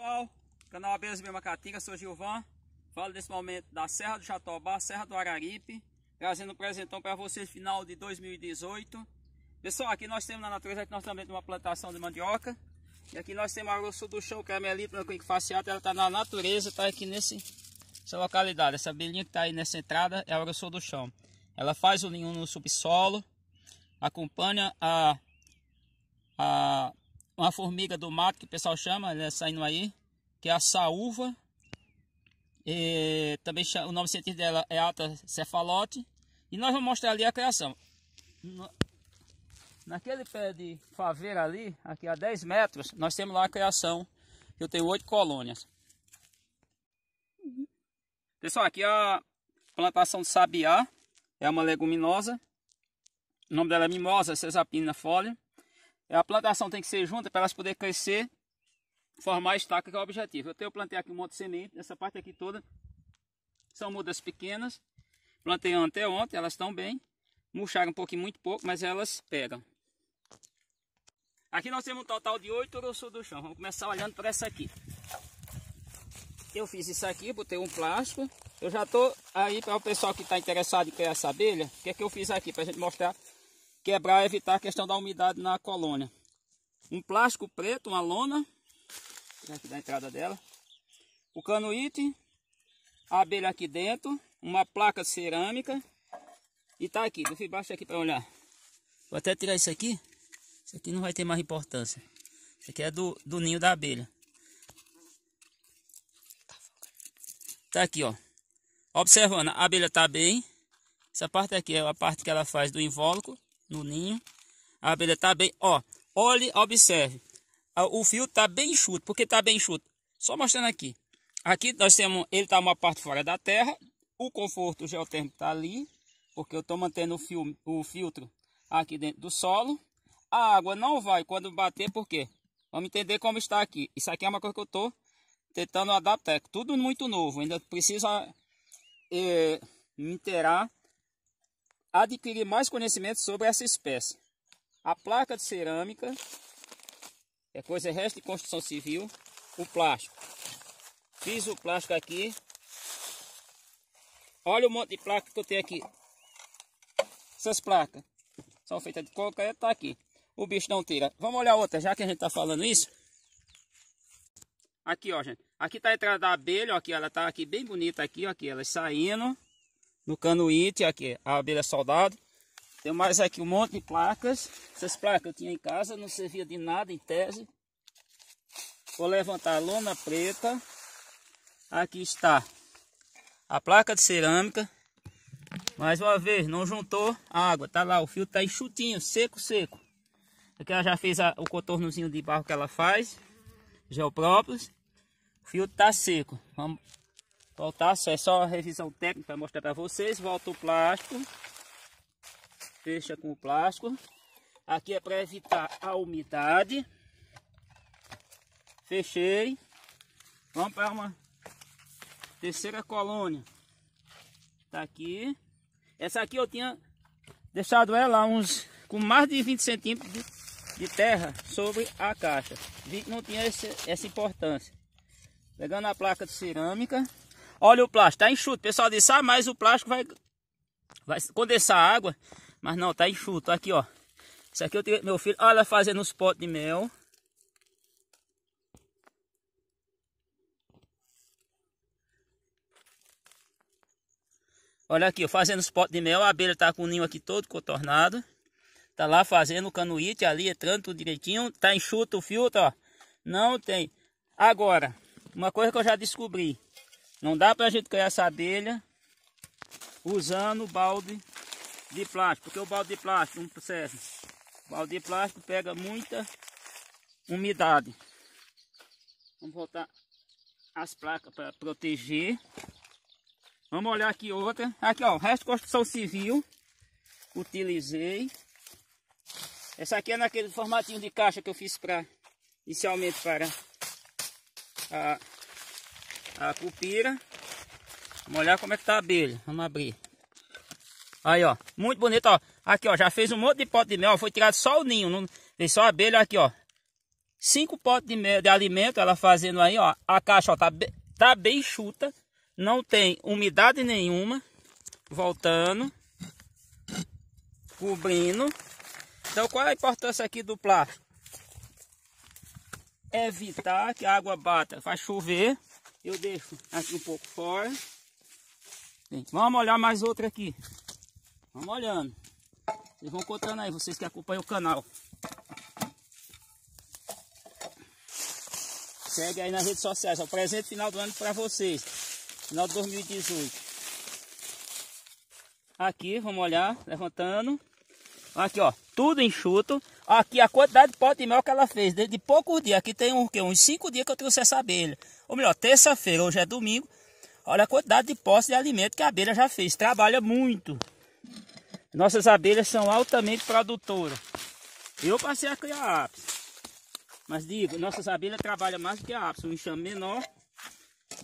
pessoal, canal e Macatinga, sou Gilvan, falo nesse momento da Serra do Jatobá, Serra do Araripe, trazendo um presentão para vocês final de 2018. Pessoal, aqui nós temos na natureza, aqui nós também temos uma plantação de mandioca, e aqui nós temos a grossura do chão, que é a que faciata, ela está na natureza, está aqui nesse, nessa localidade, essa abelhinha que está aí nessa entrada é a grossura do chão. Ela faz o ninho no subsolo, acompanha a, a uma formiga do mato que o pessoal chama, né, saindo aí, que é a saúva. E, também o nome científico dela é alta cefalote. E nós vamos mostrar ali a criação. Naquele pé de faveira ali, aqui a 10 metros, nós temos lá a criação. Eu tenho oito colônias. Pessoal, aqui é a plantação de sabiá. É uma leguminosa. O nome dela é mimosa, cesapina folha. É, a plantação tem que ser junta para elas poderem crescer, formar a estaca, que é o objetivo. Eu tenho plantei aqui um monte de semente, essa parte aqui toda são mudas pequenas. Plantei até ontem, elas estão bem. Murcharam um pouquinho, muito pouco, mas elas pegam. Aqui nós temos um total de oito grossuras do chão. Vamos começar olhando para essa aqui. Eu fiz isso aqui, botei um plástico. Eu já estou aí para o pessoal que está interessado em criar essa abelha. O que é que eu fiz aqui para a gente mostrar quebrar, evitar a questão da umidade na colônia. Um plástico preto, uma lona, né, aqui da entrada dela. O canoite, a abelha aqui dentro, uma placa cerâmica. E tá aqui, deixa eu baixo aqui para olhar. Vou até tirar isso aqui. Isso aqui não vai ter mais importância. Isso aqui é do, do ninho da abelha. Tá aqui, ó. Observando, a abelha tá bem. Essa parte aqui é a parte que ela faz do invólucro no ninho. A abelha está bem. Ó, olhe, observe. Ah, o fio está bem enxuto. Por que está bem enxuto? Só mostrando aqui. Aqui nós temos, ele está uma parte fora da terra. O conforto geotérmico está ali, porque eu estou mantendo o, fio, o filtro aqui dentro do solo. A água não vai quando bater, por quê? Vamos entender como está aqui. Isso aqui é uma coisa que eu estou tentando adaptar. É tudo muito novo, ainda precisa é, me inteirar adquirir mais conhecimento sobre essa espécie. A placa de cerâmica é coisa resto de construção civil, o plástico. Fiz o plástico aqui. Olha o monte de placa que eu tenho aqui. Essas placas são feitas de concreto, tá aqui. O bicho não tira. Vamos olhar outra, já que a gente tá falando isso. Aqui, ó, gente. Aqui tá a entrada da abelha, ó, aqui ela tá aqui bem bonita aqui, ó, aqui ela saindo no canoite aqui, a abelha soldado. Tem mais aqui um monte de placas. Essas placas eu tinha em casa, não servia de nada em tese. Vou levantar a lona preta. Aqui está a placa de cerâmica. Mais uma vez, não juntou a água. Tá lá, o fio tá enxutinho, seco, seco. Aqui ela já fez a, o contornozinho de barro que ela faz. Geoprópolis. O fio tá seco. Vamos então tá, é só a revisão técnica para mostrar para vocês. Volta o plástico. Fecha com o plástico. Aqui é para evitar a umidade. Fechei. Vamos para uma terceira colônia. Tá aqui. Essa aqui eu tinha deixado ela uns com mais de 20 centímetros de, de terra sobre a caixa. Vi que não tinha esse, essa importância. Pegando a placa de cerâmica. Olha o plástico, tá enxuto. O pessoal disse, ah, mas o plástico vai, vai condensar a água. Mas não, tá enxuto. Tá aqui, ó. Isso aqui eu tenho meu filho. Olha fazendo os potes de mel. Olha aqui, ó, fazendo os potes de mel. A abelha tá com o ninho aqui todo contornado. Tá lá fazendo o canoite ali, entrando tudo direitinho. Tá enxuto o filtro, ó. Não tem. Agora, uma coisa que eu já descobri. Não dá para a gente criar essa abelha usando o balde de plástico, porque o balde de plástico não serve. O balde de plástico pega muita umidade. Vamos voltar as placas para proteger. Vamos olhar aqui outra. Aqui ó, o resto de construção civil. Utilizei. Essa aqui é naquele formatinho de caixa que eu fiz para inicialmente para a a cupira. Vamos olhar como é que tá a abelha. Vamos abrir. Aí, ó. Muito bonito, ó. Aqui, ó. Já fez um monte de pote de mel. foi tirado só o ninho. Não... Fez só a abelha aqui, ó. Cinco potes de, mel, de alimento ela fazendo aí, ó. A caixa, ó, tá, be... tá bem chuta. Não tem umidade nenhuma. Voltando. Cobrindo. Então, qual é a importância aqui do plástico? Evitar que a água bata. Faz chover. Eu deixo aqui um pouco fora. vamos olhar mais outra aqui. Vamos olhando. Vocês vão contando aí, vocês que acompanham o canal. Segue aí nas redes sociais. É o presente final do ano para vocês. Final de 2018. Aqui, vamos olhar, levantando. Aqui, ó, tudo enxuto. Aqui a quantidade de pó de mel que ela fez, desde poucos dias. Aqui tem um, que, uns 5 dias que eu trouxe essa abelha. Ou melhor, terça-feira, hoje é domingo. Olha a quantidade de posse de alimento que a abelha já fez. Trabalha muito. Nossas abelhas são altamente produtoras. Eu passei a criar ápice. Mas digo, nossas abelhas trabalham mais do que a ápice. Um enxame menor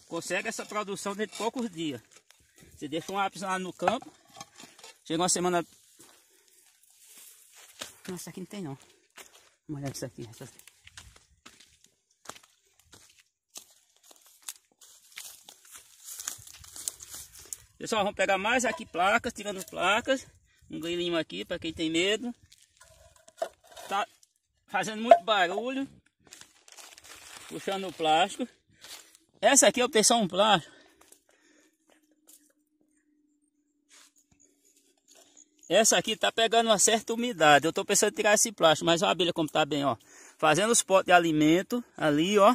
consegue essa produção dentro de poucos dias. Você deixa um ápice lá no campo. Chega uma semana não, essa aqui não tem não. Vamos olhar isso aqui, essa aqui. Pessoal, vamos pegar mais aqui placas, tirando placas. Um grilinho aqui, para quem tem medo. Tá fazendo muito barulho. Puxando o plástico. Essa aqui eu é só um plástico. essa aqui tá pegando uma certa umidade. Eu tô pensando em tirar esse plástico, mas olha a abelha como tá bem, ó. Fazendo os potes de alimento ali, ó.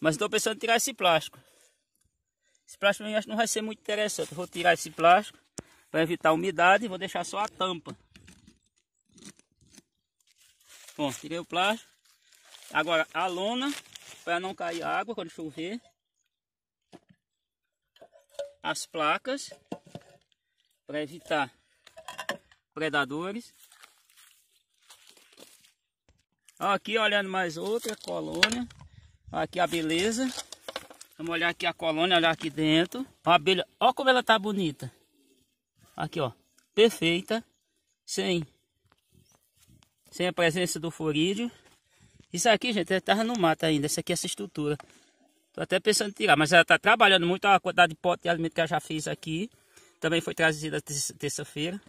Mas estou pensando em tirar esse plástico. Esse plástico eu acho que não vai ser muito interessante. Eu vou tirar esse plástico para evitar a umidade e vou deixar só a tampa. Bom, tirei o plástico. Agora a lona para não cair água quando chover. As placas para evitar predadores. Aqui olhando mais outra colônia. Aqui a beleza. Vamos olhar aqui a colônia, olhar aqui dentro. A abelha, olha como ela tá bonita. Aqui, ó. Perfeita. Sem, sem a presença do forídeo. Isso aqui, gente, ela tava no mato ainda. Essa aqui é essa estrutura. Tô até pensando em tirar, mas ela tá trabalhando muito. Olha a quantidade de pote de alimento que eu já fiz aqui. Também foi trazida terça-feira.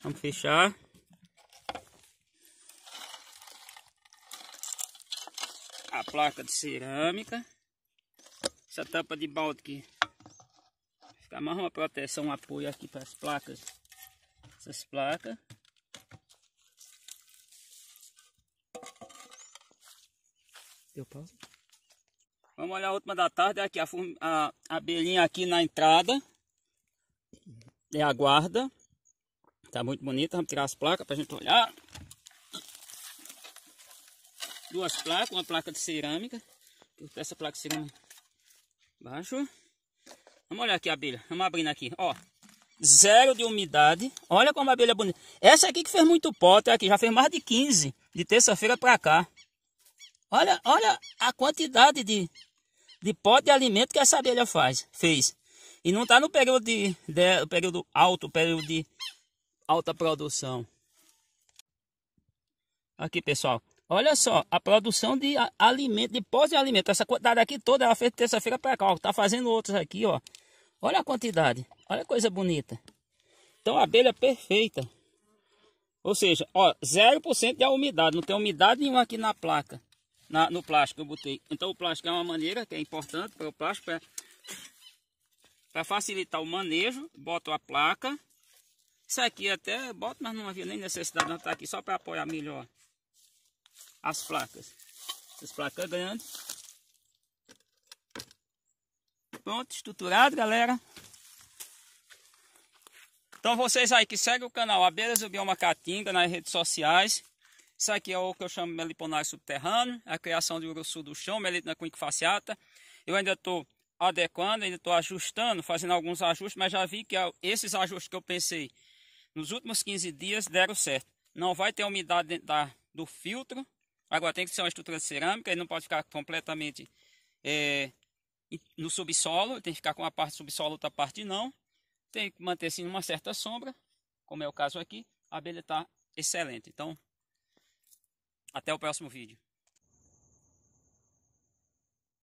Vamos fechar. A placa de cerâmica. Essa tampa de balde aqui. Ficar mais uma proteção, um apoio aqui para as placas. Essas placas. Deu pausa? Vamos olhar a última da tarde. Aqui a, a abelhinha aqui na entrada. É a guarda. Tá muito bonita. Vamos tirar as placas para a gente olhar. Duas placas, uma placa de cerâmica. Essa placa de cerâmica baixo. Vamos olhar aqui a abelha. Vamos abrindo aqui, ó. Zero de umidade. Olha como a abelha é bonita. Essa aqui que fez muito pote aqui. Já fez mais de 15 de terça-feira para cá. Olha, olha a quantidade de, de pote de alimento que essa abelha faz, fez. E não tá no período de, de período alto, período de alta produção. Aqui, pessoal. Olha só, a produção de alimento, de pós de alimento. Essa quantidade aqui toda ela fez terça-feira para cá. Ó, tá fazendo outros aqui, ó. Olha a quantidade. Olha a coisa bonita. Então, abelha perfeita. Ou seja, ó, 0% de umidade. Não tem umidade nenhuma aqui na placa. Na, no plástico eu botei. Então, o plástico é uma maneira que é importante para o plástico. É para facilitar o manejo, boto a placa isso aqui até bota, mas não havia nem necessidade, não estar aqui só para apoiar melhor as placas. As placas grandes. Pronto, estruturado, galera. Então vocês aí que seguem o canal Abelhas do Bioma Caatinga nas redes sociais. Isso aqui é o que eu chamo meliponário subterrâneo, a criação de urussu do chão, melitna quinquefaciata. Eu ainda estou adequando, ainda estou ajustando, fazendo alguns ajustes, mas já vi que é esses ajustes que eu pensei nos últimos 15 dias deram certo. Não vai ter umidade dentro da, do filtro. Agora tem que ser uma estrutura cerâmica, ele não pode ficar completamente é, no subsolo, tem que ficar com a parte subsolo, outra parte não. Tem que manter assim uma certa sombra, como é o caso aqui. A abelha está excelente. Então, até o próximo vídeo.